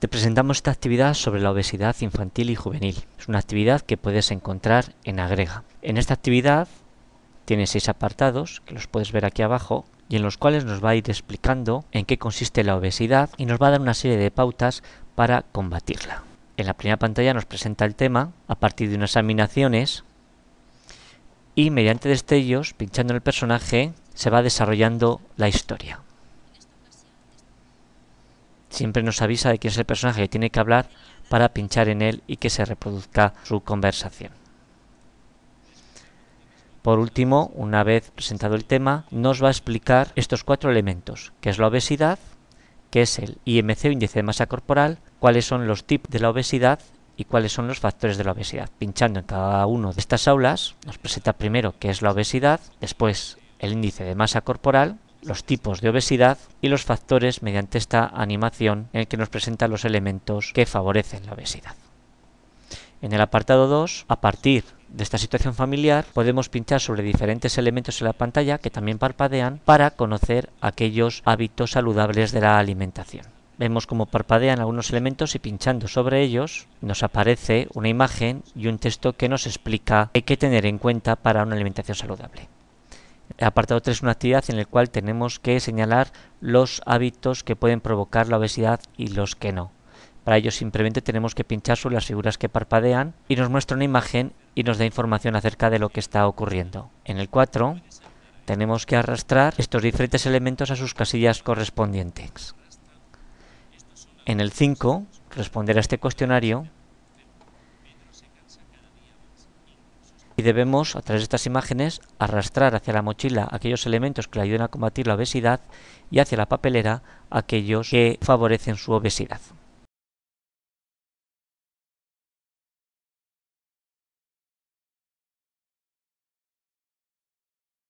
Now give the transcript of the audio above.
Te presentamos esta actividad sobre la obesidad infantil y juvenil. Es una actividad que puedes encontrar en Agrega. En esta actividad tiene seis apartados, que los puedes ver aquí abajo, y en los cuales nos va a ir explicando en qué consiste la obesidad y nos va a dar una serie de pautas para combatirla. En la primera pantalla nos presenta el tema a partir de unas examinaciones y mediante destellos, pinchando en el personaje, se va desarrollando la historia siempre nos avisa de quién es el personaje que tiene que hablar para pinchar en él y que se reproduzca su conversación. Por último, una vez presentado el tema, nos va a explicar estos cuatro elementos, que es la obesidad, que es el IMC o índice de masa corporal, cuáles son los tips de la obesidad y cuáles son los factores de la obesidad. Pinchando en cada uno de estas aulas, nos presenta primero qué es la obesidad, después el índice de masa corporal, los tipos de obesidad y los factores mediante esta animación en el que nos presenta los elementos que favorecen la obesidad. En el apartado 2, a partir de esta situación familiar, podemos pinchar sobre diferentes elementos en la pantalla que también parpadean para conocer aquellos hábitos saludables de la alimentación. Vemos cómo parpadean algunos elementos y pinchando sobre ellos nos aparece una imagen y un texto que nos explica qué hay que tener en cuenta para una alimentación saludable. El apartado 3 es una actividad en la cual tenemos que señalar los hábitos que pueden provocar la obesidad y los que no. Para ello simplemente tenemos que pinchar sobre las figuras que parpadean y nos muestra una imagen y nos da información acerca de lo que está ocurriendo. En el 4 tenemos que arrastrar estos diferentes elementos a sus casillas correspondientes. En el 5, responder a este cuestionario y debemos, a través de estas imágenes, arrastrar hacia la mochila aquellos elementos que le ayuden a combatir la obesidad y hacia la papelera aquellos que favorecen su obesidad.